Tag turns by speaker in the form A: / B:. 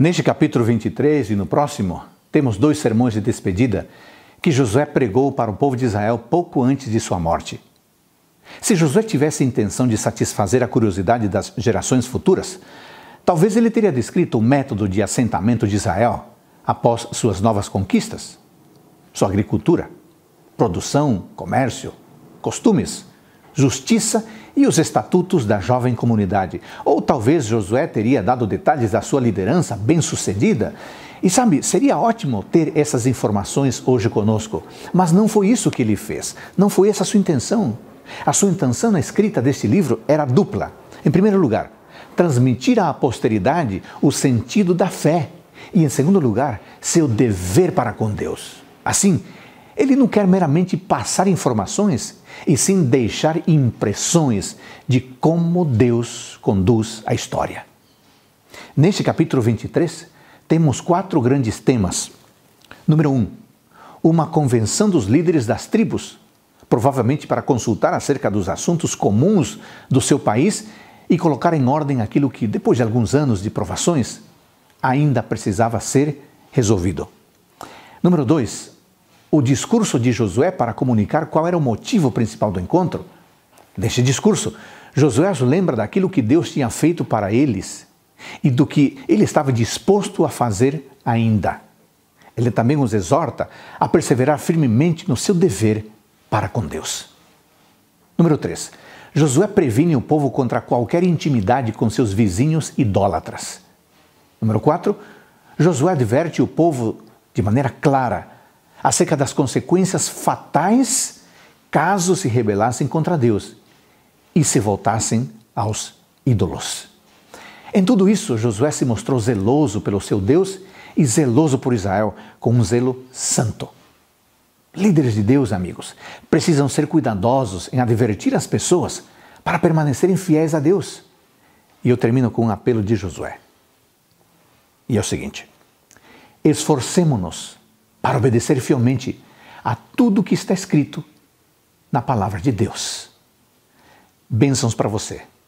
A: Neste capítulo 23 e no próximo, temos dois sermões de despedida que Josué pregou para o povo de Israel pouco antes de sua morte. Se Josué tivesse a intenção de satisfazer a curiosidade das gerações futuras, talvez ele teria descrito o método de assentamento de Israel após suas novas conquistas, sua agricultura, produção, comércio, costumes, justiça e os estatutos da jovem comunidade. Ou talvez Josué teria dado detalhes da sua liderança bem-sucedida. E sabe, seria ótimo ter essas informações hoje conosco, mas não foi isso que ele fez, não foi essa a sua intenção. A sua intenção na escrita deste livro era dupla. Em primeiro lugar, transmitir à posteridade o sentido da fé, e em segundo lugar, seu dever para com Deus. Assim, ele não quer meramente passar informações, e sim deixar impressões de como Deus conduz a história. Neste capítulo 23, temos quatro grandes temas. Número 1. Um, uma convenção dos líderes das tribos, provavelmente para consultar acerca dos assuntos comuns do seu país e colocar em ordem aquilo que, depois de alguns anos de provações, ainda precisava ser resolvido. Número 2 o discurso de Josué para comunicar qual era o motivo principal do encontro. Neste discurso, Josué os lembra daquilo que Deus tinha feito para eles e do que ele estava disposto a fazer ainda. Ele também os exorta a perseverar firmemente no seu dever para com Deus. Número 3. Josué previne o povo contra qualquer intimidade com seus vizinhos idólatras. Número 4. Josué adverte o povo de maneira clara acerca das consequências fatais caso se rebelassem contra Deus e se voltassem aos ídolos. Em tudo isso, Josué se mostrou zeloso pelo seu Deus e zeloso por Israel, com um zelo santo. Líderes de Deus, amigos, precisam ser cuidadosos em advertir as pessoas para permanecerem fiéis a Deus. E eu termino com um apelo de Josué. E é o seguinte: esforcemo-nos para obedecer fielmente a tudo que está escrito na palavra de Deus. Bênçãos para você.